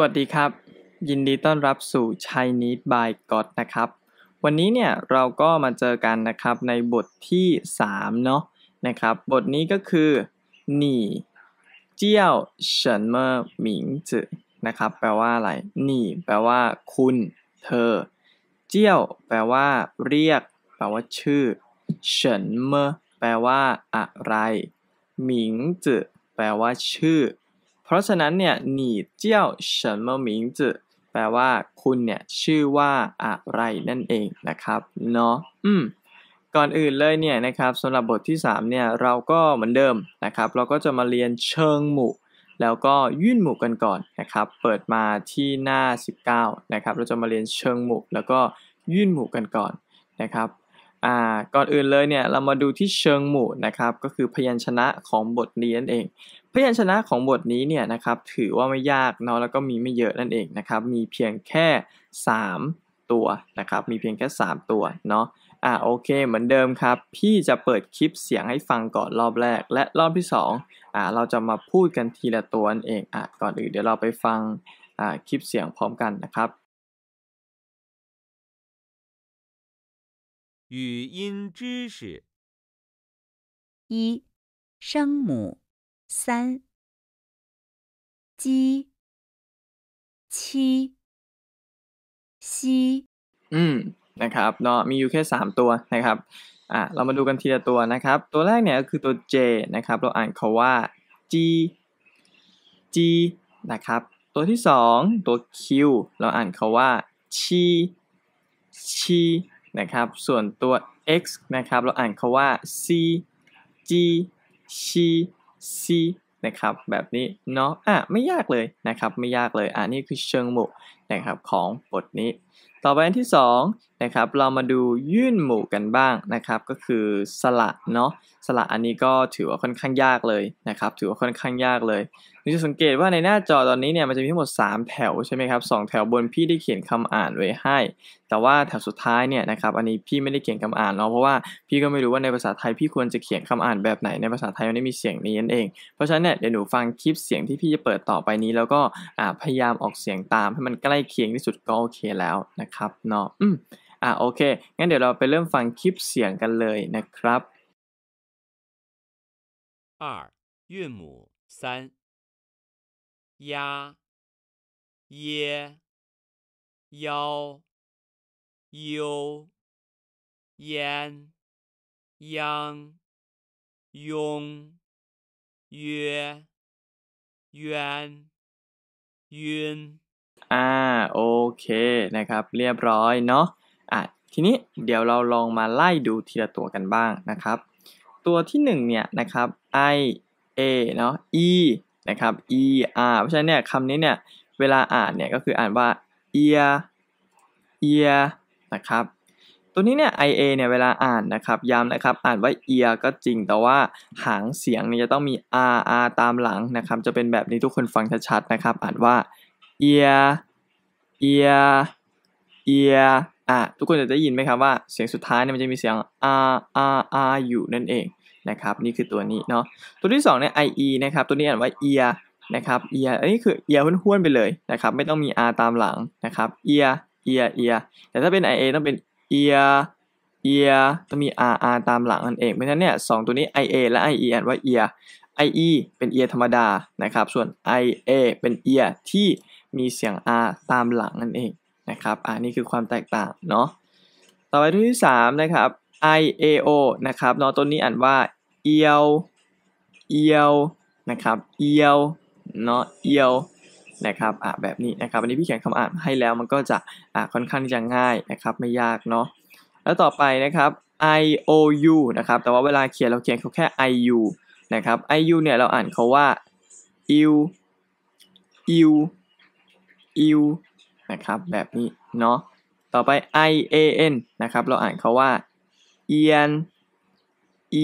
วัสดีครับ ยินดีต้อนรับสู่ Chinese by God นะครับ วันนี้เนี่ยเราก็มาเจอกันนะครับ ในบทที่ 3 เนาะนะครับบทนี้ก็คือหนีเจี้ยวเฉินเมอหมิงจือนะครับแปลว่าอะไรหนีแปลว่า คุณ เธอ เจี้ยว แปลว่า เรียก แปลว่า ชื่อเฉินเมอแปลว่า อะไรหมิงจือแปลว่า ชื่อเพราะฉะนั้นเนี่ยหนนีเจฉม叫什么名อแปลว่าคุณเนี่ยชื่อว่าอะไรนั่นเองนะครับเนาะอืมก่อนอื่นเลยเนี่ยนะครับสำหรับบทที่3เนี่ยเราก็เหมือนเดิมนะครับ เราก็จะมาเรียนเชิงหมู่แล้วก็ยื่นหมู่กันก่อนนะครับ เปิดมาที่หน้า 19 นะครับ เราจะมาเรียนเชิงหมู่แล้วก็ยื่นหมู่กันก่อนนะครับ่าก่อนอื่นเลยเนี่ยเรามาดูที่เชิงหมู่นะครับ ก็คือพยัญชนะของบทนี้นั่นเอง พยัญชนะของบทนี้เนี่ยนะครับถือว่าไม่ยากเนาะแล้วก็มีไม่เยอะนั่นเองนะครับ มีเพียงแค่ 3 ตัวนะครับ มีเพียงแค่ 3 ตัวเนาะอ่าโอเค เหมือนเดิมครับพี่จะเปิดคลิปเสียงให้ฟังก่อนรอบแรกและรอบที่ 2อ่าเราจะมาพูดกันทีละตัวนั่นเองอ่าก่อนอื่นเดี๋ยวเราไปฟังอ่าคลิปเสียงพร้อมกันนะครับ语音知识：一、声母；三、鸡、七、西。อืมนะครับเนาะมีอยู่แค่สามตัวนะครับอ่ะเรามาดูกันทีละตัวนะครับ ตัวแรกเนี่ยก็คือตัว J นะครับเราอ่านเขาว่า G G นะครับ ตัวที่สอง ตัว Q เราอ่านเขาว่าชีชีนะครับส่วนตัว x นะครับเราอ่านคาว่า c g c c นะครับแบบนี้เนาะอ่ะไม่ยากเลยนะครับไม่ยากเลยอ่ะนี่คือเชิงหมกนะครับของบทนี้ต่อไปอันที่2นะครับเรามาดูยื่นหมู่กันบ้างนะครับก็คือสระเนาะสระอันนี้ก็ถือว่าค่อนข้างยากเลยนะครับถือว่าค่อนข้างยากเลยนี่จะสังเกตว่าในหน้าจอตอนนี้เนี่ยมันจะมีทั้งหมด 3 แถวใช่ไหมครับสแถวบนพี่ได้เขียนคำอ่านไว้ให้ แต่ว่าแถวสุดท้ายเนี่ยนะครับอันนี้พี่ไม่ได้เขียนคำอ่านเนาะเพราะว่าพี่ก็ไม่รู้ว่าในภาษาไทยพี่ควรจะเขียนคำอ่านแบบไหนในภาษาไทยมันไม่มีเสียงนี้นั่นเองเพราะฉะนั้นเนี่ยเดี๋ยวหนูฟังคลิปเสียงที่พี่จะเปิดต่อไปนี้ แล้วก็พยายามออกเสียงตามให้มันใกล้เคียงที่สุดก็โอเคแล้วนะครับครับเนาะ อืม อ่าโอเค งั้นเดี๋ยวเราไปเริ่มฟังคลิปเสียงกันเลยนะครับ二韵母三鸭耶腰悠烟央庸约渊晕อ่าโอเคนะครับเรียบร้อยเนาะอ่ะทีนี้เดี๋ยวเราลองมาไล่ดูทีละตัวกันบ้างนะครับตัวที่1เนี่ยนะครับ i a เนาะ e นะครับ e r เพราะฉะนั้นเนี่ยคำนี้เนี่ยเวลาอ่านเนี่ยก็คืออ่านว่า ear ear นะครับตัวนี้เนี่ย ia เนี่ยเวลาอ่านนะครับย้ำนะครับอ่านว่า ear ก็จริงแต่ว่าหางเสียงเนี่ยจะต้องมี r r ตามหลังนะครับจะเป็นแบบนี้ทุกคนฟังชัดๆนะครับ อ่านว่าเอียเอียเอียอ่ะ ทุกคนจะได้ยินไหมครับว่า เสียงสุดท้ายเนี่ยมันจะมีเสียงอาอาอาอยู่นั่นเองนะครับนี่คือตัวนี้เนาะตัวที่2เนี่ยไอเอนะครับตัวนี้อ่านว่าเอียนะครับอียอันนี้คือเอียห้วนๆไปเลยนะครับไม่ต้องมีอาตามหลังนะครับเอียเอียเอียแต่ถ้าเป็นไอเอต้องเป็นเอียเอียต้องมีอาอาตามหลังนั่นเองเพราะฉะนั้นเนี่ยสองตัวนี้ไอเอและไอเออ่านว่าเอียไอเอเป็นเอียธรรมดานะครับ ส่วนไอเอเป็นเอียที่มีเสียง r ตามหลังนั่นเองนะครับอันนี้คือความแตกต่างเนาะ ต่อไปตัวที่3นะครับ i a o นะครับเนาะตัวนี้อ่านว่า เอียว เอียว นะครับ เอียว เนาะ เอียว นะครับ อ่ะแบบนี้นะครับอันนี้พี่เขียนคำอ่านให้แล้ว มันก็จะ อ่ะค่อนข้างจะง่ายนะครับ ไม่ยากเนาะ แล้วต่อไปนะครับ i o u นะครับ แต่ว่าเวลาเขียนเราเขียนเขาแค่ i u นะครับ i u เนี่ยเราอ่านเขาว่า u u i l นะครับแบบนี้เนาะ ต่อไป i a n นะครับเราอ่านเขาว่า ian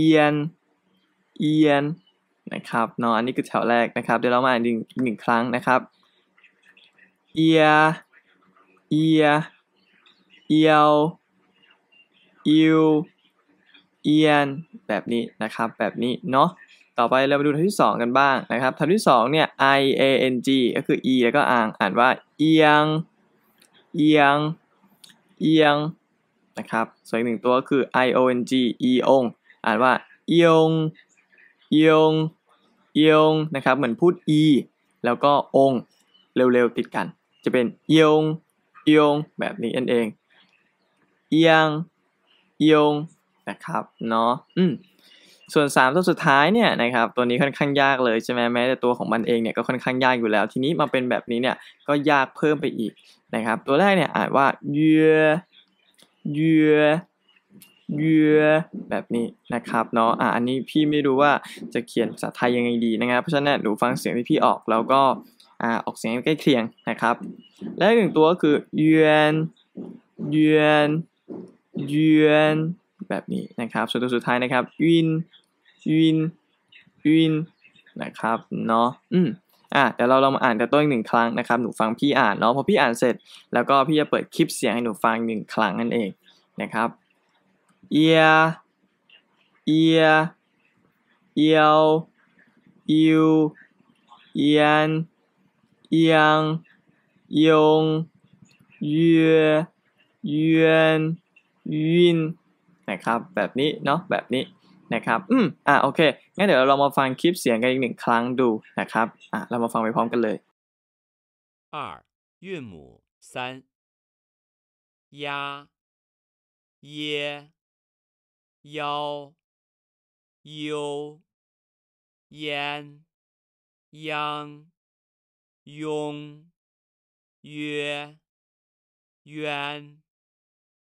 ian ian นะครับเนาะ อันนี้คือแถวแรกนะครับเดี๋ยวเรามาอ่านอีกหนึ่งครั้งนะครับ ear ear ear ill ian แบบนี้นะครับแบบนี้เนาะต่อไปเรามาดูทับที่2กันบ้างนะครับทับที่ 2 เนี่ย i a n g ก็คือ e แล้วก็อ่างอ่านว่าเอียง เอียง เอียงนะครับ ส่วนอีกหนึ่งตัวก็คือ i o n g e องอ่านว่าเอียงเอียงเอียงนะครับ เหมือนพูด e แล้วก็องเร็วๆติดกัน จะเป็นเอียงเอียงแบบนี้นั่นเอง เอียงเอียงนะครับเนาะอืมส่วน 3 ตัวสุดท้ายเนี่ยนะครับตัวนี้ค่อนข้างยากเลยใช่ไหมแม้แต่ตัวของมันเองเนี่ยก็ค่อนข้างยากอยู่แล้ว ทีนี้มาเป็นแบบนี้เนี่ยก็ยากเพิ่มไปอีกนะครับตัวแรกเนี่ยอ่านว่าเยือเยือเยือแบบนี้นะครับเนาะอ่ะ อันนี้พี่ไม่รู้ว่าจะเขียนภาษาไทยยังไงดีนะครับเพราะฉะนั้นหนูฟังเสียงที่พี่ออกแล้วก็อ่าออกเสียงใกล้เคียงนะครับ และหนึ่งตัวก็คือเยือนเยือนเยือนแบบนี้นะครับส่วนตัวสุดท้ายนะครับ วิน วิน วิน นะครับ เนาะ อืมอ่ะ เดี๋ยวเราลองมาอ่านแต่ต้นอีกหนึ่งครั้งนะครับ หนูฟังพี่อ่านเนาะพอพี่อ่านเสร็จ แล้วก็พี่จะเปิดคลิปเสียงให้หนูฟังหนึ่งครั้งนั่นเอง นะครับ เอีย เอีย เอียวอิวเอียนเอียงยง เยเยือนยินนะครับแบบนี้เนาะแบบนี้นะครับอืมอ่ะโอเคงั้นเดี๋ยวเรามาฟังคลิปเสียงกันอีกหนึ่งครั้งดูนะครับอ่ะเรามาฟังไปพร้อมกันเลย二韵母三耶腰优烟央庸约渊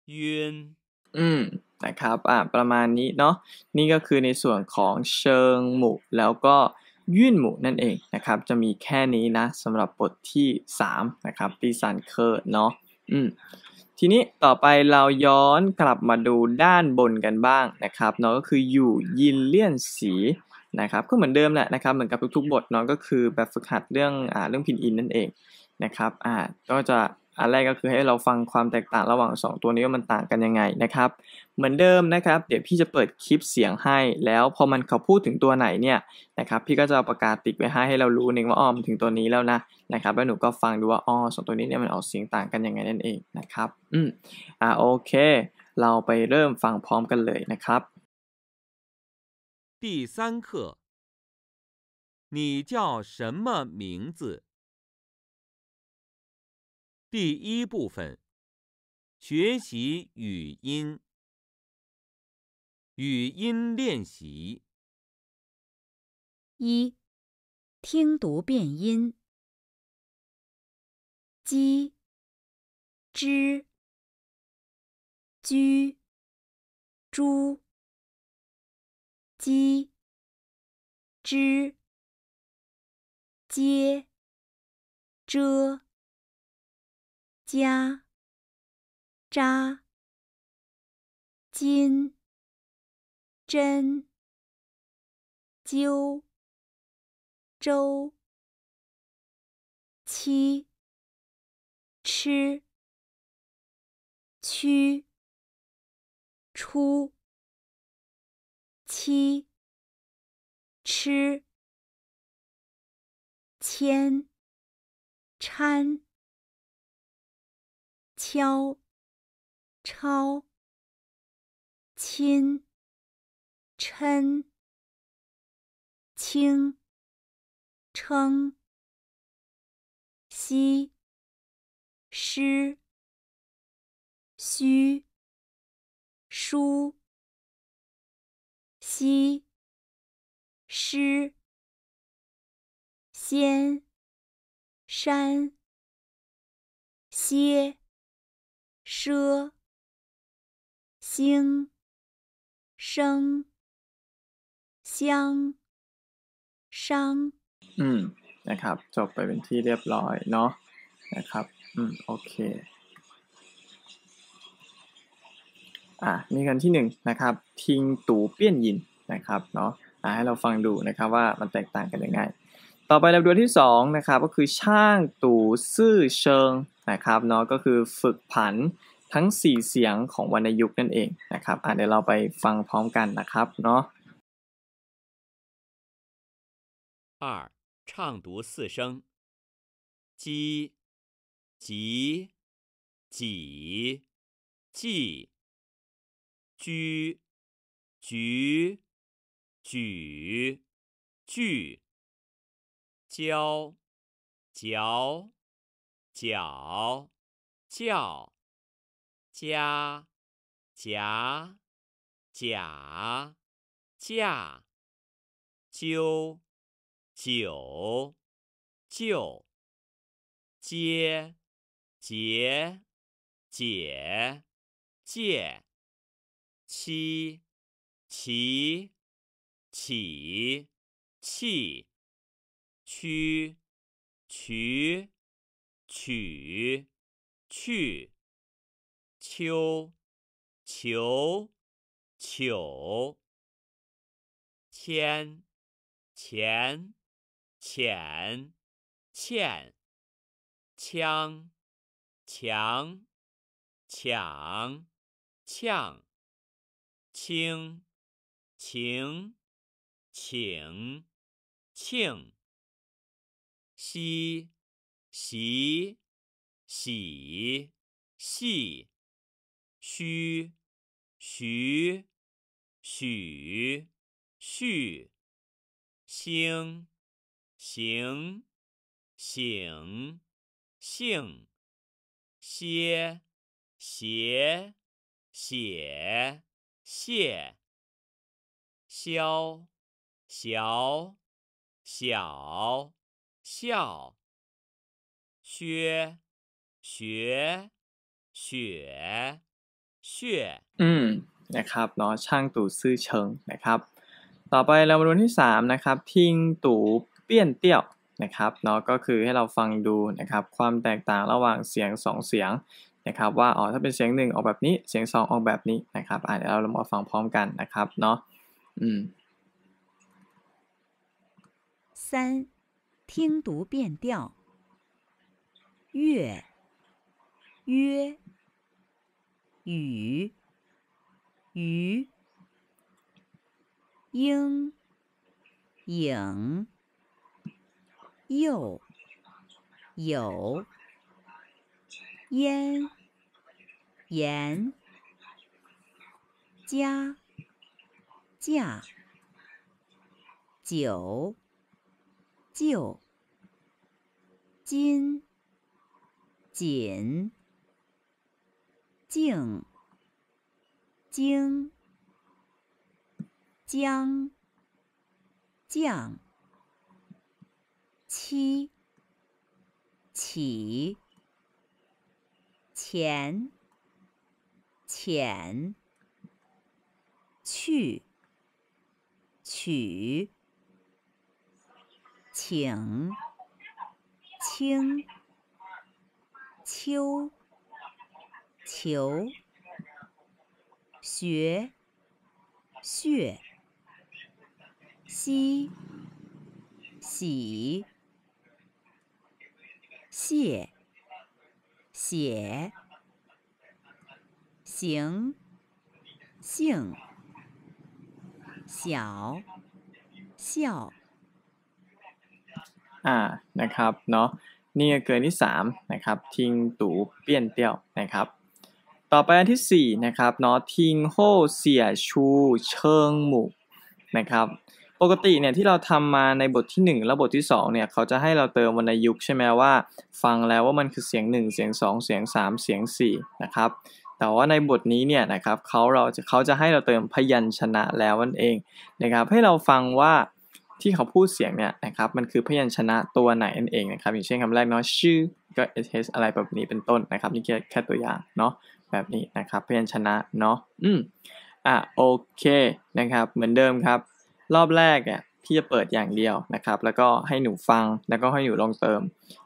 晕อืมนะครับอ่าประมาณนี้เนาะนี่ก็คือในส่วนของเชิงหมู่แล้วก็ยื่นหมู่นั่นเองนะครับ จะมีแค่นี้นะสำหรับบทที่3นะครับปีสันเคอร์เนาะอืมทีนี้ต่อไปเราย้อนกลับมาดูด้านบนกันบ้างนะครับเนาะก็คืออยู่ยินเลี่ยนสีนะครับ ก็เหมือนเดิมแหละนะครับเหมือนกับทุกๆบทเนาะก็คือแบบฝึกหัดเรื่องอ่าเรื่องพินอินนั่นเองนะครับอ่าก็จะอันแรกก็คือให้เราฟังความแตกต่างระหว่าง 2 ตัวนี้ว่ามันต่างกันยังไงนะครับ เหมือนเดิมนะครับ เดี๋ยวพี่จะเปิดคลิปเสียงให้ แล้วพอมันเขาพูดถึงตัวไหนเนี่ยนะครับพี่ก็จะประกาศติดไว้ให้ให้เรารู้นึงว่าอ้อมถึงตัวนี้แล้วนะนะครับแล้วหนูก็ฟังดูว่าอ๋อสองตัวนี้เนี่ยมันออกเสียงต่างกันยังไงนั่นเองนะครับอืมอ่าโอเคเราไปเริ่มฟังพร้อมกันเลยนะครับ第三课你叫什么名字第一部分：学习语音。语音练习。一听读变音。鸡、之、居、猪、鸡、之、皆、遮。加扎金针灸周七吃屈出七吃千掺。敲，抄，亲，抻，轻，称、吸，湿，虚，书、吸，湿，掀，山，歇。奢兴生香商อืม นะครับจบไปเป็นที่เรียบร้อย เนาะนะครับ อืม โอเค อ่ะมีกันที่หนึ่งนะครับ ทิงตูเปี้ยนยินนะครับเนาะให้เราฟังดูนะครับ ว่ามันแตกต่างกันยังไงต่อไปลำดวนที่2นะครับก็คือช่างตู่ซื่อเชิงนะครับเนาะก็คือฝึกผันทั้ง 4 เสียงของวรรณยุกต์นั่นเองนะครับเดี๋ยวเราไปฟังพร้อมกันนะครับเนาะ二唱读四声鸡吉几季居局举句教，脚，脚，叫，夹，夹，甲，嫁，究，九，旧，接，结，解、借，七，其，起，气。曲曲曲去秋求糗千钱浅欠枪强抢呛清情请庆。西，习，喜，细，虚，徐，许，序、兴，行，醒，性，歇，斜，写，谢，消，小，小。笑，靴，学，雪，血。嗯นะครับเนาะช่างตู่ซื่อเชิงนะครับ ต่อไปเรามาดูที่สามนะครับ ทิ้งตู่เปี้ยนเตี้ยวนะครับเนาะก็คือให้เราฟังดูนะครับ ความแตกต่างระหว่างเสียงสองเสียงนะครับ ว่าอ๋อถ้าเป็นเสียงหนึ่งออกแบบนี้ เสียงสองออกแบบนี้นะครับอ่ะเดี๋ยวเราลองมาฟังพร้อมกันนะครับเนาะอืม三听读变调，月、约、雨、鱼、鹰，影、又、有、烟、盐，家、架、酒。旧，今，紧，静，经，将，降，七，起，前，浅，去，取。请，清，秋，求，学，穴，吸，喜，谢，写，行，性，小，笑。่านะครับเนาะนี่เกินที่3นะครับทิง ตูเปี้ยนเตี้ยวนะครับต่อไปอันที่ 4นะครับเนาะทิงโฮเสียชูเชิง หมู่นะครับปกติเนี่ยที่เราทำมาในบทที่1และบทที่2เนี่ยเขาจะให้เราเติมวรรณยุกใช่ไหมว่า ฟังแล้วว่ามันคือเสียง 1 เสียง 2 เสียง 3 เสียง4นะครับแต่ว่าในบทนี้เนี่ยนะครับเขาเราจะเขาจะให้เราเติมพยัญชนะแล้วนั่นเองนะครับให้เราฟังว่าที่เขาพูดเสียงเนี่ยนะครับ มันคือพยัญชนะตัวไหนนั่นเองนะครับ อย่างเช่นคำแรกเนาะชื่อก็ sh อะไรแบบนี้เป็นต้นนะครับ นี่แค่ตัวอย่างเนาะแบบนี้นะครับ พยัญชนะเนาะอืมอ่ะโอเค นะครับ เหมือนเดิมครับ รอบแรกอ่ะพี่จะเปิดอย่างเดียวนะครับ แล้วก็ให้หนูฟังแล้วก็ให้หนูลองเติม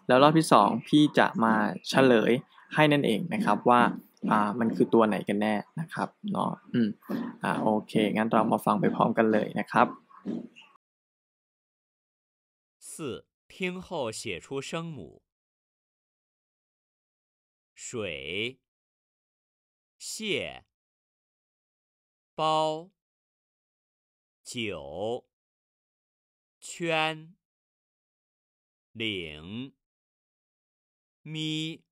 แล้วรอบที่2พี่จะมาเฉลยให้นั่นเองนะครับว่าอ่ามันคือตัวไหนกันแน่นะครับเนาะอืมอ่าโอเค งั้นเรามาฟังไปพร้อมกันเลยนะครับ四听后写出声母：水、蟹、包、九、圈、岭、咪、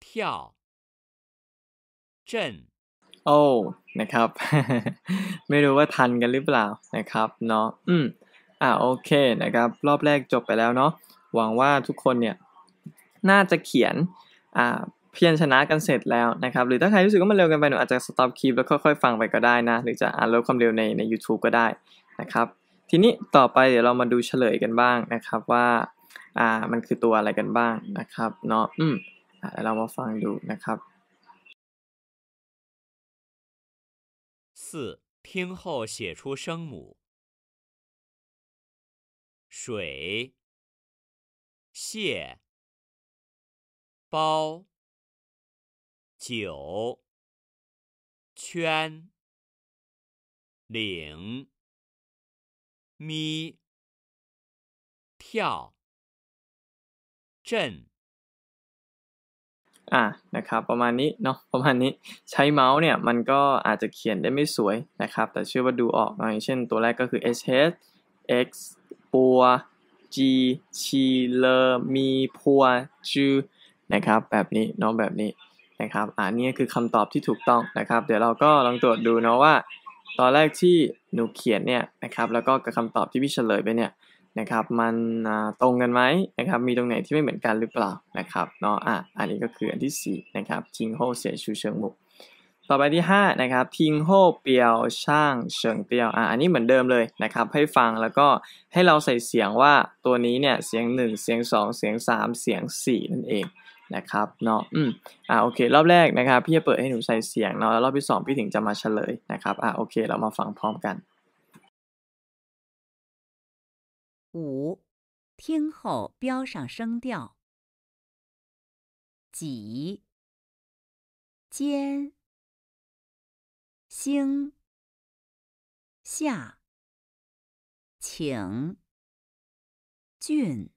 跳、震。哦，นะครับ，哈哈，ไม่รู้ว่าทันกันหรือเปล่านะครับเนาะ，嗯。อ่าโอเคนะครับรอบแรกจบไปแล้วเนาะหวังว่าทุกคนเนี่ยน่าจะเขียนอ่าเพียนชนะกันเสร็จแล้วนะครับ หรือถ้าใครรู้สึกว่ามันเร็วกันไปหนูอาจจะสต็อปคลิปแล้วค่อยๆ ฟังไปก็ได้นะ หรือจะอ่านลดความเร็วในใน u t u b e ก็ได้นะครับ ทีนี้ต่อไปเดี๋ยวเรามาดูเฉลยกันบ้างนะครับว่าอ่ามันคือตัวอะไรกันบ้างนะครับเนาะอืมเรามาฟังดูนะครับ四听后写出声母水、蟹、包、酒、圈、领、咪、跳、震。อ่ะนะครับ ประมาณนี้เนาะ ประมาณนี้ ใช้เมาส์เนี่ย มันก็อาจจะเขียนได้ไม่สวยนะครับ แต่เชื่อว่าดูออกนะอย่างเช่น ตัวแรกก็คือ h h x ปัวจีชีเลมีพัวจูนะครับแบบนี้เนาะแบบนี้นะครับอันนี้คือคำตอบที่ถูกต้องนะครับ เดี๋ยวเราก็ลองตรวจดูเนาะว่า ตอนแรกที่หนูเขียนเนี่ยนะครับแล้วก็กับคำตอบที่พี่เฉลยไปเนี่ยนะครับมันตรงกันไหมนะครับมีตรงไหนที่ไม่เหมือนกันหรือเปล่านะครับเนาะอ่ะอันนี้ก็คืออันที่4นะครับจิงโฮเสียชูเชิงบุกต่อไปที่5นะครับ ทิงโฮเปียว ช่างเฉิงเปียว อ่ะอันนี้เหมือนเดิมเลยนะครับ ให้ฟังแล้วก็ให้เราใส่เสียงว่าตัวนี้เนี่ยเสียง1เสียง2เสียง3เสียง4นั่นเองนะครับเนาะอืมอ่าโอเครอบแรกนะครับ พี่จะเปิดให้หนูใส่เสียงเนาะแล้วรอบที่2พี่ถึงจะมาเฉลยนะครับอ่าโอเค เรามาฟังพร้อมกัน五听后标上声调几尖星下，请郡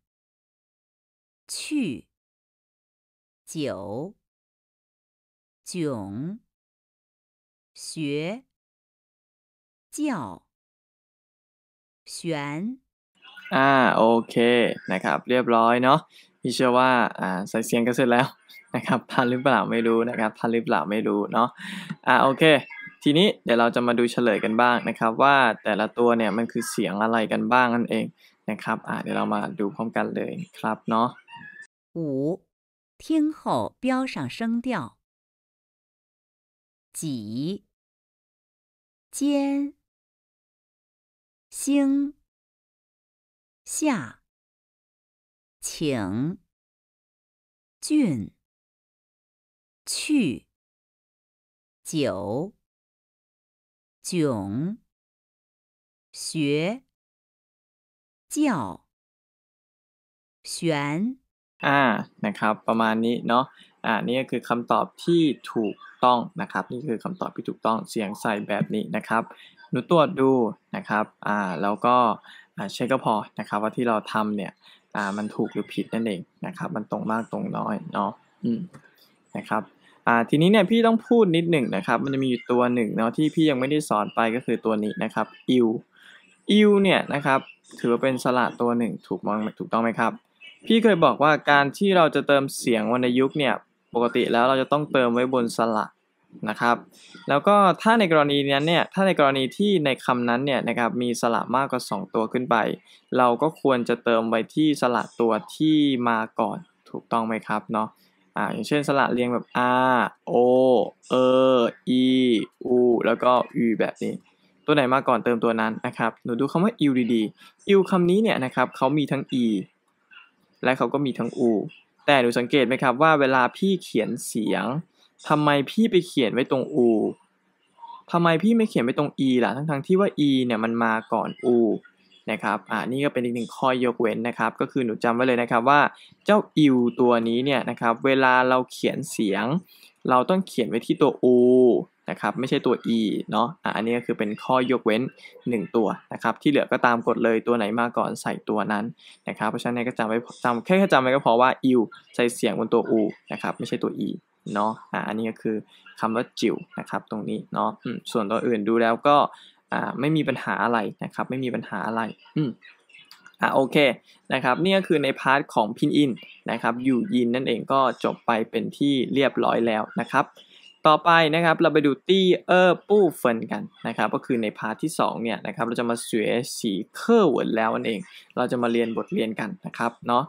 去九窘学教玄啊，OK，นะครับ，เรียบร้อยเนาะ，ไี่เชื่อว่า啊，ใส่เสียงก็ะสุดแล้วนะครับ，ทันหรือเปล่าไม่รู้นะครับ，ทันหรือเปล่าไม่รู้เนาะ，อ啊，OK。ทีนี้เดี๋ยวเราจะมาดูเฉลยกันบ้างนะครับ ว่าแต่ละตัวเนี่ยมันคือเสียงอะไรกันบ้างนั่นเองนะครับอ่าเดี๋ยวเรามาดูพร้อมกันเลยครับเนาะ五听后标上声调几尖星下请俊去九囧，学，教，玄อ่านะครับ ประมาณนี้เนาะอ่า นี่ก็คือคำตอบที่ถูกต้องนะครับ นี่คือคำตอบที่ถูกต้องเสียงใส่แบบนี้นะครับหนูตรวจดูนะครับ อ่า แล้วก็เช็คก็พอนะครับ ว่าที่เราทำเนี่ยอ่ามันถูกหรือผิดนั่นเองนะครับ มันตรงมากตรงน้อย เนาะอืมนะครับ่าทีนี้เนี่ย พี่ต้องพูดนิดหนึ่งนะครับ มันจะมีอยู่ตัวหนึ่งเนาะที่พี่ยังไม่ได้สอนไปก็คือตัวนี้นะครับ อิว อิวเนี่ยนะครับถือว่าเป็นสระตัวหนึ่งถูกมองถูกต้องไหมครับ พี่เคยบอกว่าการที่เราจะเติมเสียงวรรณยุกเนี่ย ปกติแล้วเราจะต้องเติมไว้บนสระนะครับ แล้วก็ถ้าในกรณีนี้เนี่ย ถ้าในกรณีที่ในคำนั้นเนี่ยนะครับมีสระมากกว่า 2 ตัวขึ้นไป เราก็ควรจะเติมไว้ที่สระตัวที่มาก่อนถูกต้องไหมครับเนาะอ่าอย่างเช่นสระเรียงแบบ r o E e u แล้วก็ u แบบนี้ ตัวไหนมาก่อนเติมตัวนั้นนะครับหนูดูคำว่า u ดีๆ u คำนี้เนี่ยนะครับเขามีทั้ง e และเขาก็มีทั้ง u แต่หนูสังเกตไหมครับว่าเวลาพี่เขียนเสียงทำไมพี่ไปเขียนไว้ตรง u ทำไมพี่ไม่เขียนไว้ตรง e ล่ะทั้งๆที่ว่า e เนี่ยมันมาก่อน u นะครับอ่านี่ก็เป็นอีกหนึ่งข้อยกเว้นนะครับก็คือหนูจำไว้เลยนะครับว่าเจ้าอิวตัวนี้เนี่ยนะครับเวลาเราเขียนเสียง เราต้องเขียนไว้ที่ตัว u นะครับไม่ใช่ตัว e เนาะอ่าอันนี้ก็คือเป็นข้อยกเว้น 1 ตัวนะครับที่เหลือก็ตามกฎเลยตัวไหนมาก่อนใส่ตัวนั้นนะครับเพราะฉะนั้นก็จำไว้จำแค่จำไว้ก็พอว่า u ใส่เสียงบนตัว u นะครับไม่ใช่ตัว e เนาะอ่าอันนี้ก็คือคำว่าจิ๋วนะครับตรงนี้เนาะส่วนตัวอื่นดูแล้วก็อ่าไม่มีปัญหาอะไรนะครับ ไม่มีปัญหาอะไร อืมอ่าโอเค นะครับ นี่ก็คือในพาร์ทของพินอินนะครับอยู่ยินนั่นเองก็จบไปเป็นที่เรียบร้อยแล้วนะครับ ต่อไปนะครับ เราไปดูตี้เออร์ปู้เฟินกันนะครับ ก็คือในพาร์ทที่ 2เนี่ยนะครับ เราจะมาเสียสีเคอร์เวิร์ดแล้วนั่นเอง เราจะมาเรียนบทเรียนกันนะครับ เนาะ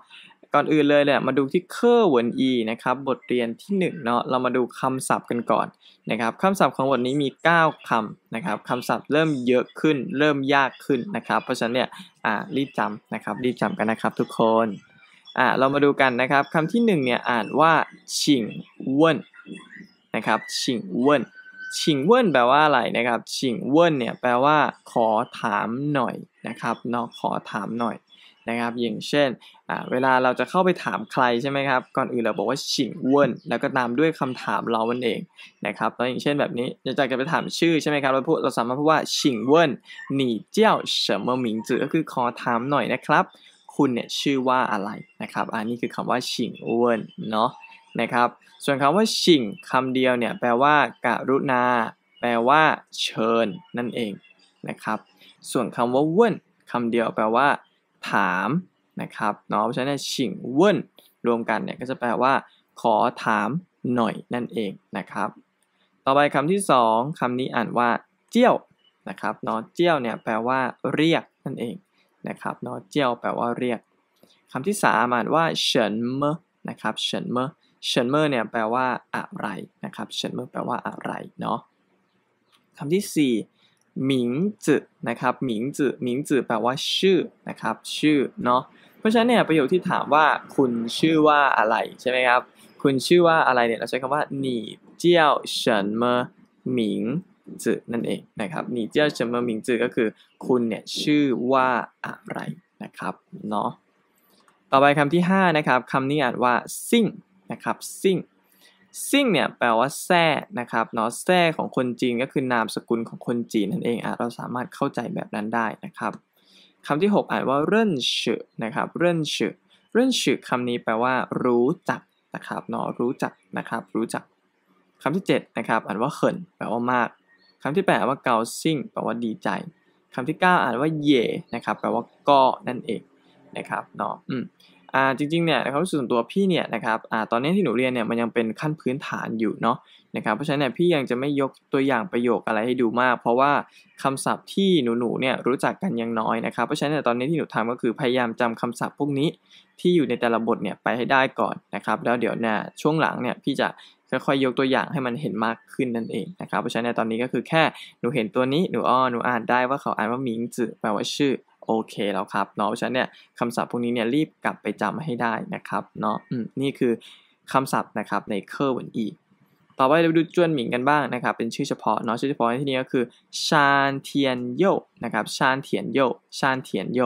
ก่อนอื่นเลยเนี่ยมาดูที่เคอร์วนอีนะครับบทเรียนที่1เนาะเรามาดูคำศัพท์กันก่อนนะครับคำศัพท์ของบทนี้มี 9 คำนะครับคำศัพท์เริ่มเยอะขึ้นเริ่มยากขึ้นนะครับ เพราะฉะนั้นเนี่ยอ่ารีบจำนะครับรีบจำกันนะครับทุกคนอ่าเรามาดูกันนะครับคำที่1เนี่ยอ่านว่าชิงเว่นนะครับชิงเว่นชิงเว่นแปลว่าอะไรนะครับชิงเว่นเนี่ยแปลว่า ขอถามหน่อยนะครับเนาะขอถามหน่อยนะครับอย่างเช่นเวลาเราจะเข้าไปถามใครใช่ไหมครับก่อนอื่นเราบอกว่าฉิงอ้วนแล้วก็ตามด้วยคำถามเรามันเองนะครับแล้วอย่างเช่นแบบนี้จะจะไปถามชื่อใช่ไหมครับเราพูดเราสามารถพูดว่าฉิงอ้วนหนีเจ้าเฉิมหมิงจือก็คือขอถามหน่อยนะครับ คุณเนี่ยชื่อว่าอะไรนะครับอันนี้คือคำว่าฉิงอ้วนเนาะนะครับส่วนคำว่าฉิงคำเดียวเนี่ยแปลว่าการุณาแปลว่าเชิญ นั่นเองนะครับส่วนคำว่าว้วนคำเดียวแปลว่าถามนะครับเนาะเพราะฉะนั้นชิงเว่น รวมกันเนี่ยก็จะแปลว่า ขอถามหน่อยนั่นเองนะครับ ต่อไปคำที่ 2 คำนี้อ่านว่าเจี้ยวนะครับเนาะเจี้ยวเนี่ยแปลว่า เรียกนั่นเองนะครับเนาะเจี้ยวแปลว่าเรียกคำที่สามอ่านว่าเฉินเมอนะครับเฉินเมอเฉินเมอเนี่ยแปลว่า อะไรนะครับเฉินเมอแปลว่าอะไรเนาะคำที่ 4หมิงจือนะครับหมิงจือหมิงจือแปลว่า ชื่อนะครับชื่อเนาะเพราะฉะนั้นเนี่ยประโยคที่ถามว่า คุณชื่อว่าอะไร ใช่ไหมครับ คุณชื่อว่าอะไรเนี่ยเราใช้คำว่าหนีเจียวเฉินเมอหมิงจือนั่นเองนะครับหนีเจียวเฉินเมอหมิงจือก็คือ คุณเนี่ยชื่อว่าอะไร นะครับเนาะต่อไปคำที่ 5 นะครับคำนี้อ่านว่าซิ่งนะครับซิ่งซิ่งเนี่ยแปลว่าแท้นะครับเนาะแท้ของคนจีน ก็คือนามสกุลของคนจีนนั่นเองอ่ะเราสามารถเข้าใจแบบนั้นได้นะครับคำที่ 6อ่านว่าเรื่นฉือนะครับเรื่นฉือเรื่นฉือคำนี้แปลว่ารู้จักนะครับเนาะรู้จักนะครับ รู้จักคำที่7นะครับอ่านว่าเขินแปลว่ามากคำที่8อ่านว่าเกาซิ่งแปลว่าดีใจคำที่9อ่านว่าเย่นะครับ แปลว่าก็นั่นเอง นะครับเนาะอืมอ่าจริงๆเนี่ยนะครับส่วนตัวพี่เนี่ยนะครับอ่าตอนนี้ที่หนูเรียนเนี่ยมันยังเป็นขั้นพื้นฐานอยู่เนาะนะครับเพราะฉะนั้นเนี่ยพี่ยังจะไม่ยกตัวอย่างประโยคอะไรให้ดูมาก เพราะว่าคำศัพท์ที่หนูๆเนี่ยรู้จักกันยังน้อยนะครับเพราะฉะนั้นตอนนี้ที่หนูทำก็คือพยายามจำคำศัพท์พวกนี้ที่อยู่ในแต่ละบทเนี่ยไปให้ได้ก่อนนะครับแล้วเดี๋ยวเนี่ยช่วงหลังเนี่ยพี่จะค่อยๆยกตัวอย่างให้มันเห็นมากขึ้นนั่นเองนะครับเพราะฉะนั้นตอนนี้ก็คือแค่หนูเห็นตัวนี้หนูอ้อหนูอ่านได้ว่าเขาอ่านว่ามิงจือแปลว่าชื่อโอเคแล้วครับเนาะฉะนั้นเนี่ยคำศัพท์พวกนี้เนี่ยรีบกลับไปจำให้ได้นะครับเนาะนี่คือคำศัพท์นะครับในเคอร์เหมือนอีต่อไปเราดูจวนหมิงกันบ้างนะครับ เป็นชื่อเฉพาะเนาะชื่อเฉพาะที่นี้ก็คือ ชานเทียนโยนะครับชานเทียนโยชานเทียนโย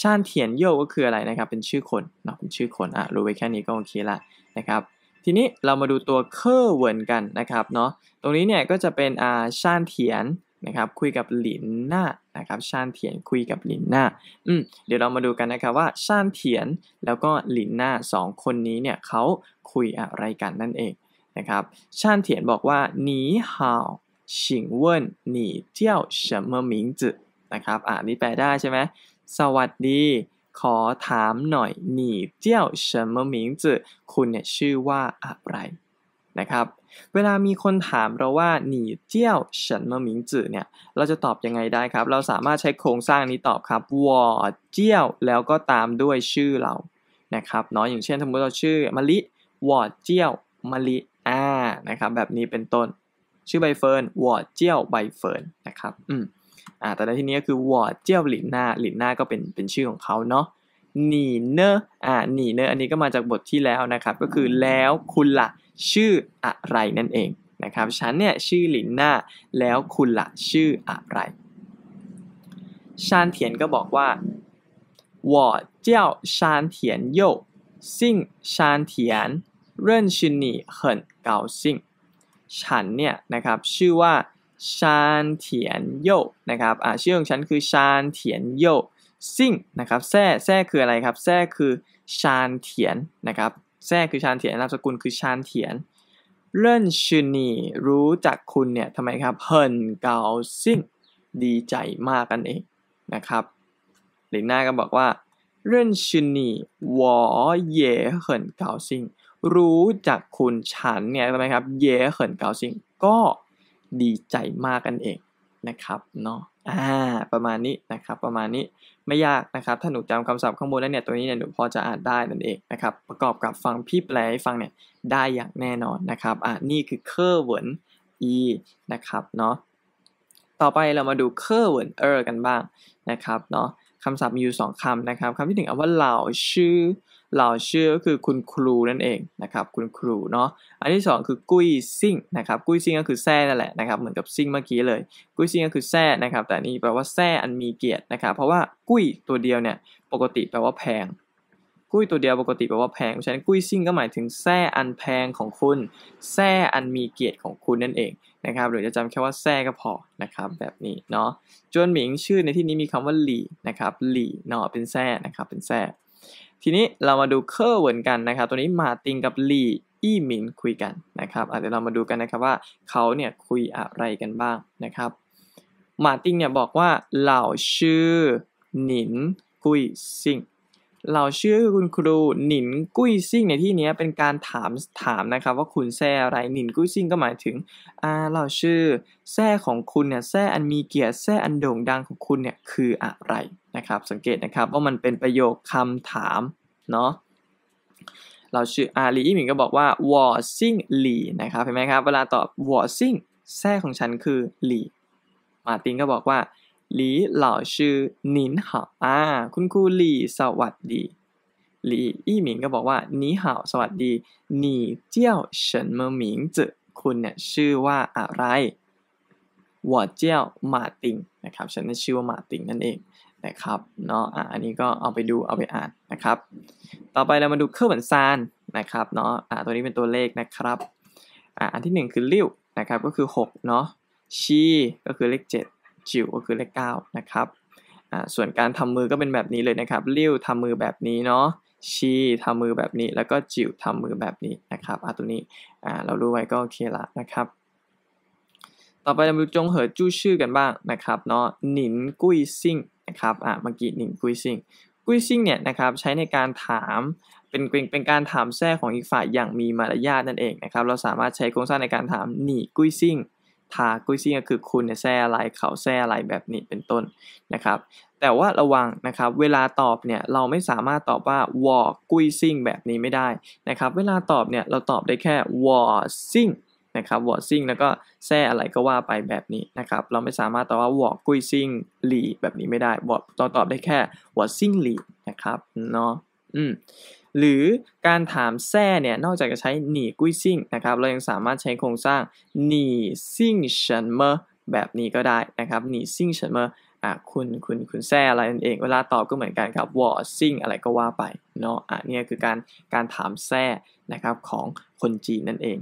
ชานเทียนโยก็คืออะไรนะครับเป็นชื่อคนเนาะเป็นชื่อคนอ่ะรู้ไว้แค่นี้ก็โอเคละนะครับทีนี้เรามาดูตัวเคอร์เวินกันนะครับเนาะตรงนี้เนี่ยก็จะเป็นอ่าชานเทียนนะครับคุยกับหลินหน้านะครับชานเถียนคุยกับหลินหน้าอืมเดี๋ยวเรามาดูกันนะครับว่าชานเถียนแล้วก็หลินหน้าสองคนนี้เนี่ยเขาคุยอะไรกันนั่นเองนะครับชานเถียนบอกว่าหนีห่าวชิงเว่นหนีเจ้าเฉิมเมิงจืนะครับอ่านนี้แปลได้ใช่ไหมสวัสดี ขอถามหน่อยหนีเจ้าเฉิมเมิงจืคุณเนี่ยชื่อว่าอะไรนะครับเวลามีคนถามเราว่าหนีเจี้ยวฉันมาหมิงจื่อเนี่ย เราจะตอบยังไงได้ครับ เราสามารถใช้โครงสร้างนี้ตอบครับวอเจี้ยว แล้วก็ตามด้วยชื่อเรานะครับเนาะอย่างเช่นสมมติเราชื่อมะลิวอเจี้ยวมะลิอ่านะครับ แบบนี้เป็นต้นชื่อใบเฟิร์นวอเจี้ยวใบเฟิร์นนะครับ อืมอ่า แต่ในที่นี้ก็คือวอเจี้ยวหลินหน้าหลินหน้าก็เป็นเป็นชื่อของเขาเนาะหนีเนออ่าหนีเนออันนี้ก็มาจากบทที่แล้วนะครับ ก็คือแล้วคุณละ่ะชื่ออะไรนั่นเองนะครับฉันเนี่ย ชื่อหลินหน้าแล้วคุณละชื่ออะไร ชานเทียนก็บอกว่า我叫ชานเ山ียนโยซิ่งชานเียนเร่ชินนี่เินเกาซิ่งฉันเนี่ยนะครับชื่อว่าชานเทียนโยนะครับอ่าชื่อของฉันคือชานเทียนโยซิ่งนะครับแซ่แซ่คืออะไรครับแซ่คือชานเทียนนะครับแซ่คือชานเถียนนามสกุลคือชานเถียนเรื่นชื่อนี่รู้จักคุณเนี่ยทำไมครับเฮินเกาซิ่งดีใจมากกันเองนะครับหลินหน้าก็บอกว่าเรื่องชินีวอเย่เฮินเกาซิงรู้จักคุณฉันเนี่ยทำไมครับ เย่เฮินเกาซิงก็ดีใจมากกันเองนะครับเนาะอ่าประมาณนี้นะครับประมาณนี้ไม่ยากนะครับถ้าหนูจำคำศัพท์ข้างบนได้เนี่ยตัวนี้เนี่ยหนูพอจะอ่านได้นั่นเองนะครับประกอบกับฟังพี่แปลให้ฟังเนี่ยได้อย่างแน่นอนนะครับอ่านี่คือเคอรเวิร์นอีนะครับเนาะต่อไปเรามาดูเคอรเวิร์นเออร์กันบ้างนะครับเนาะคำศัพท์มีอยู่2คำนะครับคำที่หนึ่งเอาว่าเหล่าชื่อเหล่าชื่อก็คือคุณครูนั่นเองนะครับคุณครูเนาะอันที่ 2 คือกุ้ยซิ่งนะครับกุ้ยซิ่งก็คือแซ่นั่นแหละนะครับเหมือนกับซิ่งเมื่อกี้เลยกุ้ยซิ่งก็คือแซ่นะครับแต่นี่แปลว่าแซ่อันมีเกียรตินะครับเพราะว่า กุ้ยตัวเดียวเนี่ยปกติแปลว่าแพงกุ้ยตัวเดียวปกติแปลว่าแพงฉะนั้นกุ้ยซิ่งก็หมายถึงแซ่อันแพงของคุณแซ่อันมีเกียรติของคุณนั่นเองนะครับหรือจะจำแค่ว่าแซ่ก็พอนะครับแบบนี้เนาะจวนหมิงชื่อในที่นี้มีคำว่าหลี่นะครับหลี่เนาะเป็นแซ่นะครับเป็นแซ่ทีนี้เรามาดูเคอร์เหมือนกันนะครับ ตัวนี้มาติงกับลีอี้หมินคุยกันนะครับเดี๋ยวเรามาดูกันนะครับว่าเขาเนี่ยคุยอะไรกันบ้างนะครับ มาติงเนี่ยบอกว่าเหล่าชื่อหนินกุยซิงเราชื่อคุณครูหนินกุ้ยซิ่งในที่นี้เป็นการถามถามนะครับว่าคุณแซ่อะไรหนินกุ้ยซิ่งก็หมายถึงอ่าเราชื่อแซ่ของคุณเนี่ยแซ่อันมีเกียรติแซ่อันโด่งดังของคุณเนี่ยคืออะไรนะครับสังเกตนะครับว่ามันเป็นประโยคคำถามเนาะเราชื่ออาลีอิหมิงก็บอกว่าวอซิ่งหลีนะครับเห็นไหมครับเวลาตอบวอซิ่งแซ่ของฉันคือหลีมาตินก็บอกว่าหลี่เหล่าชื่อหนินห่าอ่า คุณครูหลี่สวัสดี หลี่อี้หมิงก็บอกว่าหนีห่าสวัสดี หนีเจ้าเฉินเมอหมิงจือคุณเนี่ยชื่อว่าอะไรวอเจ้วมาติงนะครับ ฉันนั้นชื่อว่ามาติงนั่นเองนะครับ เนาะอ่อันนี้ก็เอาไปดูเอาไปอ่านนะครับ ต่อไปเรามาดูเครื่องเหมือนซานนะครับ เนาะอ่า ตัวนี้เป็นตัวเลขนะครับ อ่าอันที่หนึ่งคือริ้วนะครับ ก็คือ6เนาะ ชีก็คือเลข 7จิ๋วก็คือเลขเก้านะครับ ส่วนการทำมือก็เป็นแบบนี้เลยนะครับ ริ้วทำมือแบบนี้เนาะ ชี้ทำมือแบบนี้ แล้วก็จิ๋วทำมือแบบนี้นะครับอ่ะตัวนี้เรารู้ไว้ก็โอเคละนะครับ ต่อไปเราดูจงเหอจู้ชื่อกันบ้างนะครับ เนาะ หนินกุ้ยซิ่งนะครับอ่ะเมื่อกี้หนินกุ้ยซิ่ง กุ้ยซิ่งเนี่ยนะครับใช้ในการถาม เป็นเป็นการถามแท้ของอีกฝ่ายอย่างมีมารยาทนั่นเองนะครับ เราสามารถใช้โครงสร้างในการถามหนีกุ้ยซิ่งทากุ้ยซี่กงคือคุณแซ่อะไรเขาแซ่อะไรแบบนี้เป็นต้นนะครับ แต่ว่าระวังนะครับ เวลาตอบเนี่ยเราไม่สามารถตอบว่าวอกุ้ยซิ่งแบบนี้ไม่ได้นะครับ เวลาตอบเนี่ยเราตอบได้แค่วอซิ่งนะครับวอซิ่งแล้วก็แซ่อะไรก็ว่าไปแบบนี้นะครับ เราไม่สามารถตอบว่าวอกุ้ยซิ่งหลีแบบนี้ไม่ได้วอเราตอบได้แค่วอซิ่งหลีนะครับเนาะอืมหรือการถามแซ่เนี่ยนอกจากจะใช้หนีกุ้ยซิ่งนะครับเรายังสามารถใช้โครงสร้างหนีซิ่งเฉินเมอแบบนี้ก็ได้นะครับหนีซิ่งเฉินเมออ่ะคุณคุณคุณแซ่อะไรนั่นเองเวลาตอบก็เหมือนกันครับวอซิ่งอะไรก็ว่าไป เนาะอ่ะเนี่ยคือการการถามแซ่นะครับของคนจีนนั่นเอง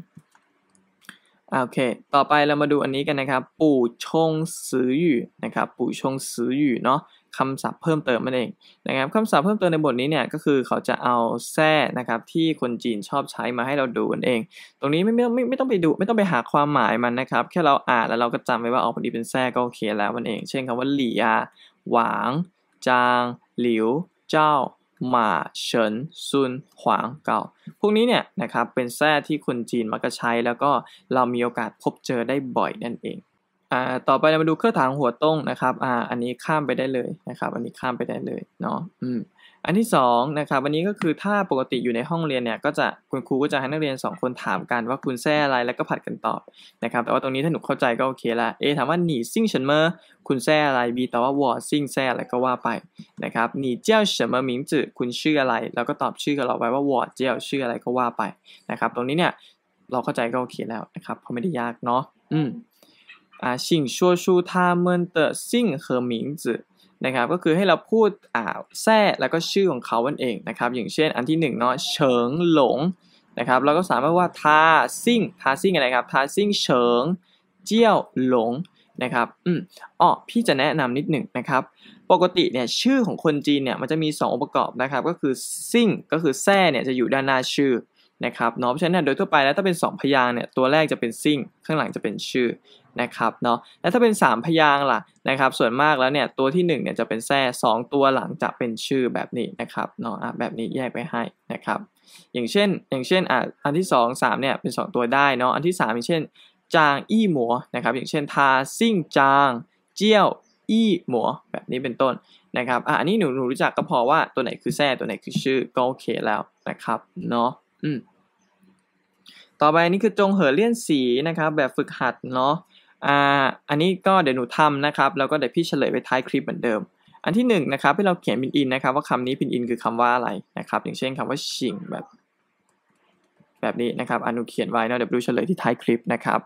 โอเค ต่อไปเรามาดูอันนี้กันนะครับ ปู่ชงสืออยู่นะครับ ปู่ชงสืออยู่เนาะคำศัพท์เพิ่มเติมนั่นเอง นะครับคำศัพท์เพิ่มเติมในบทนี้เนี่ยก็คือเขาจะเอาแท้นะครับที่คนจีนชอบใช้มาให้เราดูนั่นเอง ตรงนี้ไม่ไม่ไม่ต้องไปดูไม่ต้องไปหาความหมายมันนะครับแค่เราอ่านแล้วเราก็จำไว้ว่าออกพอดีเป็นแท้ก็โอเคแล้วมันเอง เช่นคำว่าหลี่ยาหวางจาง หลิว เจ้าหมาเฉินซุนขวางเก่าพวกนี้เนี่ยนะครับเป็นแท้ที่คนจีนมักจะใช้ แล้วก็เรามีโอกาสพบเจอได้บ่อยนั่นเองอ่าต่อไปเรามาดูเครื่องฐานหัวต้งนะครับ อ่า อันนี้ข้ามไปได้เลยนะครับ อันนี้ข้ามไปได้เลยเนาะอืม อันที่2นะครับวันนี้ก็คือถ้าปกติอยู่ในห้องเรียนเนี่ย ก็จะคุณครูก็จะให้นักเรียน 2 คนถามกันว่าคุณแซ่อะไร แล้วก็ผัดกันตอบนะครับ แต่ว่าตรงนี้ถ้าหนูเข้าใจก็โอเคละ เอถามว่าหนีซิ่งเฉินเมอคุณแซ่อะไรบีตอบว่าวอซิ่งแซ่อะไรก็ว่าไปนะครับหนีเจ้าเฉินเมอหมิงจือคุณชื่ออะไรแล้วก็ตอบชื่อกับเราไว้ว่าวอเจ้าชื่ออะไรก็ว่าไปนะครับ ตรงนี้เนี่ยเราเข้าใจ ก็โอเคแล้วนะครับเพราะไม่ได้ยากเนาะอืมอ่าชิงชัวชูทาเมินเตอซิงเฮอร์มิงจือนะครับก็คือให้เราพูดอ่าแซ่ แล้วก็ชื่อของเขาเองนะครับอย่างเช่นอันที่1เนาะเฉิงหลงนะครับเราก็สามารถว่า ทา ซิ่งทาซิ่งอะไรครับ ทาซิ่งเฉิงเจี้ยวหลงนะครับอืมอ๋อพี่จะแนะนำนิดหนึ่งนะครับ ปกติเนี่ยชื่อของคนจีนเนี่ยมันจะมี 2องค์ประกอบนะครับก็คือซิ่งก็คือ แซ่เนี่ยจะอยู่ด้านหน้าชื่อนะครับเนาะเพราะฉะนั้นโดยทั่วไปแล้วถ้าเป็น 2 พยางเนี่ยตัวแรกจะเป็นซิ่งข้างหลังจะเป็นชื่อนะครับเนาะและถ้าเป็น 3 พยางล่ะนะครับ ส่วนมากแล้วเนี่ยตัวที่1เนี่ยจะเป็นแท่2 ตัวหลังจะเป็นชื่อแบบนี้นะครับเนาะแบบนี้แยกไปให้นะครับ อย่างเช่นอย่างเช่นอ่ะอันที่2 3เนี่ยเป็น 2 ตัวได้เนาะอันที่ 3 อย่างเช่น จางอี้หมัวนะครับ อย่างเช่น ทาซิ่งจาง เจี้ยว อี้หมัวแบบนี้เป็นต้นนะครับอ่ะอันนี้หนูหนูรู้จักก็พอว่าตัวไหนคือแท่ตัวไหนคือชื่อก็โอเคแล้วนะครับเนาะต่อไปนี่คือจงเหอเลี่ยนสีนะครับ แบบฝึกหัดเนาะอ่าอันนี้ก็เดี๋ยวหนูทำนะครับแล้วก็เดี๋ยวพี่เฉลยไปท้ายคลิปเหมือนเดิม อันที่หนึ่งนะครับให้เราเขียนพินอินนะครับ ว่าคำนี้พินอินคือคำว่าอะไรนะครับ อย่างเช่นคำว่าชิงแบบแบบนี้นะครับอนุเขียนไว้เนาะเดี๋ยวดูเฉลยที่ท้ายคลิปนะครับ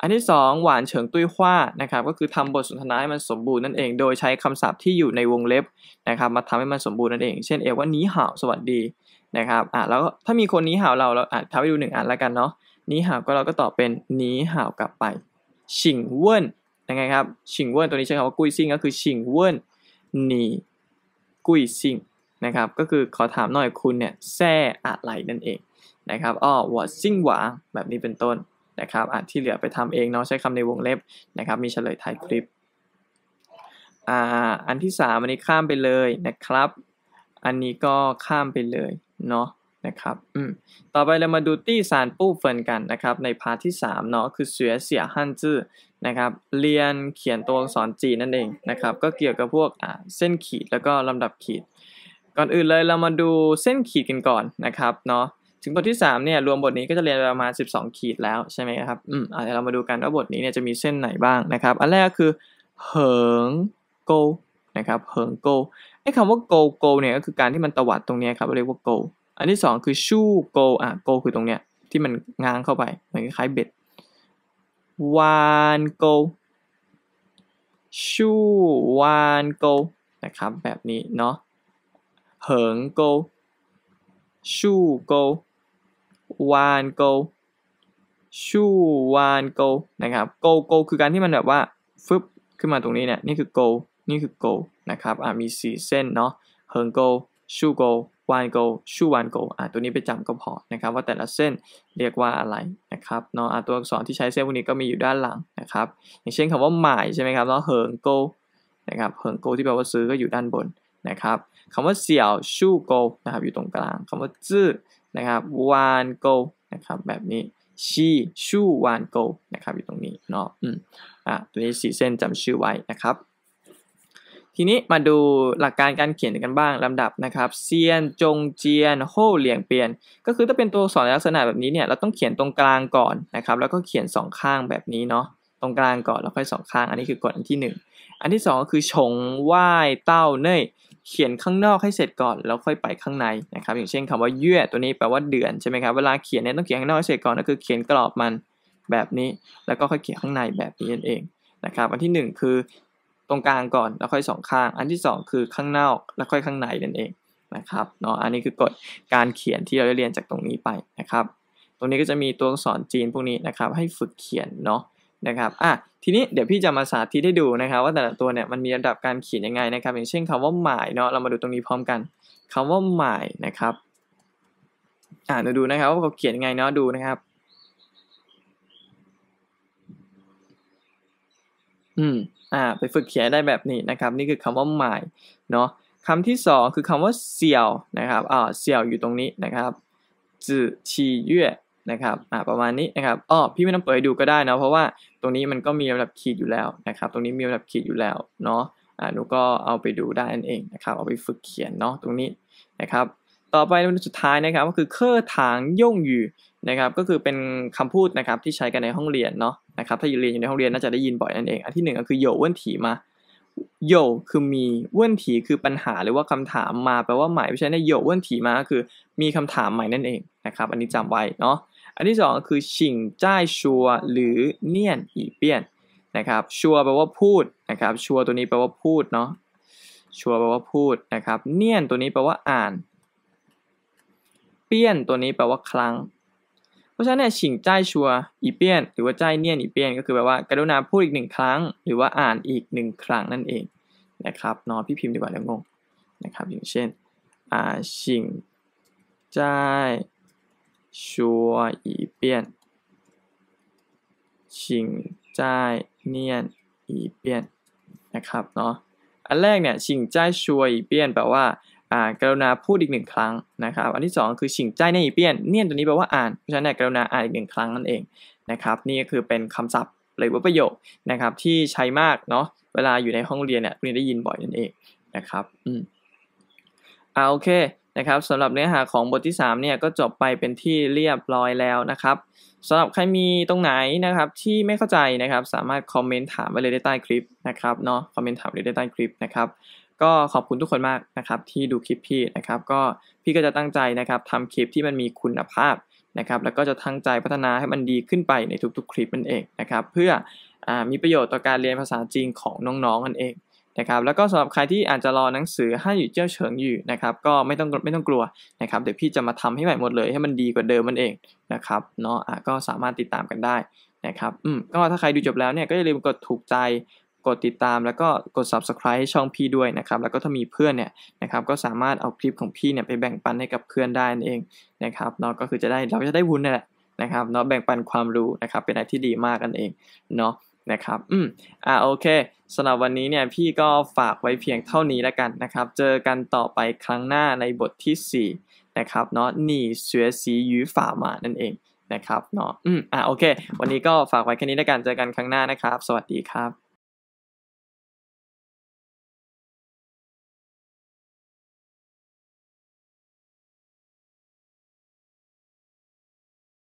อันที่สองหวานเฉิงตุ้ยขว้านะครับก็คือทำบทสนทนาให้มันสมบูรณ์นั่นเอง โดยใช้คำศัพท์ที่อยู่ในวงเล็บนะครับ มาทำให้มันสมบูรณ์นั่นเอง เช่นเอว่านี้ห่าวสวัสดีนะครับอ่ะแล้วถ้ามีคน นี้ห่าวเรา เราอ่ะพาไปดูหนึ่งอันแล้วกันเนาะนี้ห่าวก็เราก็ตอบเป็นนี้ห่าวกลับไปชิงเวิ้นยังไงครับชิงเวิ้นตัวนี้ใช้คำว่ากุ้ยซิงก็คือชิงเวิ้นหนีกุ้ยซิงนะครับ ก็คือขอถามหน่อยคุณเนี่ยแซ่อะไรนั่นเองนะครับ อ้อวอดซิ่งหวางแบบนี้เป็นต้นนะครับอ่ะที่เหลือไปทำเองเนาะใช้คำในวงเล็บนะครับมีเฉลยท้ายคลิป อ่าอันที่ 3 อันนี้ข้ามไปเลยนะครับ อันนี้ก็ข้ามไปเลยเนาะนะครับ อืม ต่อไปเรามาดูตี้สารปู้เฟินกันนะครับในพาร์ทที่3เนาะคือเสือเสียฮั่นจื้อนะครับ เรียนเขียนตัวอักษรจีนนั่นเองนะครับก็เกี่ยวกับพวกอ่าเส้นขีดแล้วก็ลำดับขีด ก่อนอื่นเลยเรามาดูเส้นขีดกันก่อนนะครับเนาะถึงบทที่3เนี่ยรวมบทนี้ก็จะเรียนประมาณ12 ขีดแล้วใช่ไหมครับ อืมเดี๋ยวเรามาดูกันว่าบทนี้เนี่ยจะมีเส้นไหนบ้างนะครับ อันแรกคือเหิงโกนะครับเหิงโกคำว่า go go เนี่ยก็คือการที่มันตวัดตรงนี้ครับเรียกว่า go อันที่ 2 คือชู่ go อ่ะ go คือตรงเนี้ยที่มันง้างเข้าไปเหมือนคล้ายเบ็ด วานโกชู่วานโกนะครับแบบนี้เนาะ เหิงโกชู่โกวานโกชู่วานโกนะครับ โกโกคือการที่มันแบบว่า ฟึบขึ้นมาตรงนี้เนี่ยนี่คือโกนี่คือโกนะครับมี 4 เส้นเนาะเฮิงโกชูโกวานโกชูวานโกอ่ะตัวนี้ไปจำก็พอนะครับว่าแต่ละเส้นเรียกว่าอะไรนะครับเนาะอ่ะตัวอักษรที่ใช้เส้นพวกนี้ก็มีอยู่ด้านหลังนะครับ อย่างเช่นคำว่าหมายใช่ไหมครับ เนาะเฮิงโกนะครับเฮิงโกที่แปลว่าซื้อก็อยู่ด้านบนนะครับคำว่าเสี่ยวชูโกนะครับ อยู่ตรงกลาง คำว่าจื้อนะครับ วานโกนะครับ แบบนี้ ชีชูวานโกนะครับ อยู่ตรงนี้เนาะ อืมอ่ะตัวนี้สีเส้นจำชื่อไว้นะครับทีนี้มาดูหลักการการเขียนกันบ้างลำดับนะครับ เซียนจงเจียนโฮเหลียงเปียน ก็คือถ้าเป็นตัวอักษรลักษณะแบบนี้เนี่ยเราต้องเขียนตรงกลางก่อนนะครับแล้วก็เขียน 2 ข้างแบบนี้เนาะตรงกลางก่อน แล้วค่อยสองข้างอันนี้คือกฎอันที่ 1 อันที่ 2 ก็คือชงไหว้เต้าเน่ยเขียนข้างนอกให้เสร็จก่อน แล้วค่อยไปข้างในนะครับอย่างเช่นคำว่าเยื่อตัวนี้แปลว่าเดือนใช่ไหมครับเวลาเขียนเนี่ยต้องเขียนข้างนอกให้เสร็จก่อนก็คือเขียนกรอบมันแบบนี้แล้วก็ค่อยเขียนข้างในแบบนี้นั่นเองนะครับอันที่ 1 คือตรงกลางก่อนแล้วค่อยสองข้าง อันที่2คือข้างนอก แล้วค่อยข้างในนั่นเองนะครับเนาะ อันนี้คือกฎการเขียนที่เราได้เรียนจากตรงนี้ไปนะครับ ตรงนี้ก็จะมีตัวอักษรจีนพวกนี้นะครับ ให้ฝึกเขียนเนาะนะครับ อ่ะทีนี้เดี๋ยวพี่จะมาสาธิตให้ดูนะครับ ว่าแต่ละตัวเนี่ยมันมีระดับการเขียนยังไง นะครับ อย่างเช่นคำว่าหมายเนาะเรามาดูตรงนี้พร้อมกัน คำว่าหมายนะครับ อ่าาดูนะครับว่าเขาเขียนยังไงเนาะดูนะครับ อืมอ่าไปฝึกเขียนได้แบบนี้นะครับ นี่คือคำว่าหมายเนาะคำที่2คือคำว่าเสี่ยวนะครับอ่าเสี่ยวอยู่ตรงนี้นะครับจื่อชีเย่นะครับอ่าประมาณนี้นะครับอ๋อพี่ไม่ต้องเปิดดูก็ได้นะเพราะว่าตรงนี้มันก็มีระดับขีดอยู่แล้วนะครับ ตรงนี้มีระดับขีดอยู่แล้วเนาะอ่าหนูก็เอาไปดูได้นั่นเองนะครับ เอาไปฝึกเขียนเนาะตรงนี้นะครับ ต่อไปเป็นสุดท้ายนะครับ ก็คือเครื่องถางย่งอยู่นะครับก็คือเป็นคำพูดนะครับที่ใช้กันในห้องเรียนเนาะนะครับถ้าเรียนอยู่ในห้องเรียนน่าจะได้ยินบ่อยนั่นเองอันที่หนึ่งก็คือโยเว่นถีมาโยคือมีเว่นถีคือปัญหาหรือว่าคำถามมา แปลว่าใหม่ยพ่าใชะนนโยเว่นถีมาคือมีคำถามใหม่นั่นเองนะครับ อันนี้จำไว้เนาะอันที่งก็คือชิงจ้ายชัวหรือเนียนอีเปียนนะครับชัวแปลว่าพูดนะครับชัวตัวนี้แปลว่าพูดเนาะชัวแปลว่าพูดนะครับ เนียนตัวนี้แปลว่าอ่าน เปี้ยนตัวนี้แปลว่าครั้งราะฉะนั้นเนี่ยฉิงจายชัวอีเปียนหรือว่าจายเนียนอีเปียนก็คือแปลว่าการุณาพูดอีกหนึ่งครั้งหรือว่าอ่านอีกหนึ่งครั้งนั่นเองนะครับนอพี่พิมพ์ดีกว่าเดี๋ยวงงนะครับอย่างเช่นอ่าฉิงจายชัวอีเปียนฉิงจายเนียนอีเปียนนะครับเนาะอันแรกเนี่ยฉิงจายชัวอีเปียนแปลว่าอ่านกรุณาพูดอีกหนึ่งครั้งนะครับ อันที่2คือฉิงใจในอีเปียนเนี่ยตัวนี้แปลว่าอ่านเพราะฉะนั้นกรุณาอ่านอีกหนึ่งครั้งนั่นเองนะครับ นี่ก็คือเป็นคำศัพท์หรือว่าประโยคนะครับ ที่ใช้มากเนาะ เวลาอยู่ในห้องเรียนเนี่ย คุณได้ยินบ่อยนั่นเองนะครับ อืมอ่าโอเคนะครับสำหรับเนื้อหาของบทที่3เนี่ยก็จบไปเป็นที่เรียบร้อยแล้วนะครับสำหรับใครมีตรงไหนนะครับ ที่ไม่เข้าใจนะครับ สามารถคอมเมนต์ถามไว้เลยได้ใต้คลิปนะครับเนาะ คอมเมนต์ถามไวเลยได้ใต้คลิปนะครับก็ขอบคุณทุกคนมากนะครับที่ดูคลิปพี่นะครับก็พี่ก็จะตั้งใจนะครับทำคลิปที่มันมีคุณภาพนะครับแล้วก็จะตั้งใจพัฒนาให้มันดีขึ้นไปในทุก ๆ คลิปมันเองนะครับเพื่ออมีประโยชน์ต่อการเรียนภาษาจีนของน้องๆนั่นเองนะครับแล้วก็สำหรับใครที่อาจจะรอหนังสือห้าอยู่เจ้าเฉิงอยู่นะครับก็ไม่ต้องไม่ต้องกลัวนะครับเดี๋ยวพี่จะมาทำให้ใหม่หมดเลยให้มันดีกว่าเดิมมันเองนะครับเนาะก็สามารถติดตามกันได้นะครับอืมก็ถ้าใครดูจบแล้วเนี่ยก็อย่าลืมกดถูกใจกดติดตามแล้วก็กด subscribe ช่องพี่ด้วยนะครับ แล้วก็ถ้ามีเพื่อนเนี่ยนะครับ ก็สามารถเอาคลิปของพี่เนี่ยไปแบ่งปันให้กับเพื่อนได้นั่นเองนะครับเนาะก็คือจะได้เราจะได้วุ้นนั่นแหละนะครับเนาะแบ่งปันความรู้นะครับ เป็นอะไรที่ดีมากกันเองเนาะนะครับอืมอ่าโอเคสำหรับวันนี้เนี่ยพี่ก็ฝากไว้เพียงเท่านี้แล้วกันนะครับ เจอกันต่อไปครั้งหน้าในบทที่4นะครับเนาะหนีเสือสียูฝ่ามานั่นเองนะครับเนาะอืมอ่าโอเควันนี้ก็ฝากไว้แค่นี้แล้วกันเจอกันครั้งหน้านะครับ สวัสดีครับ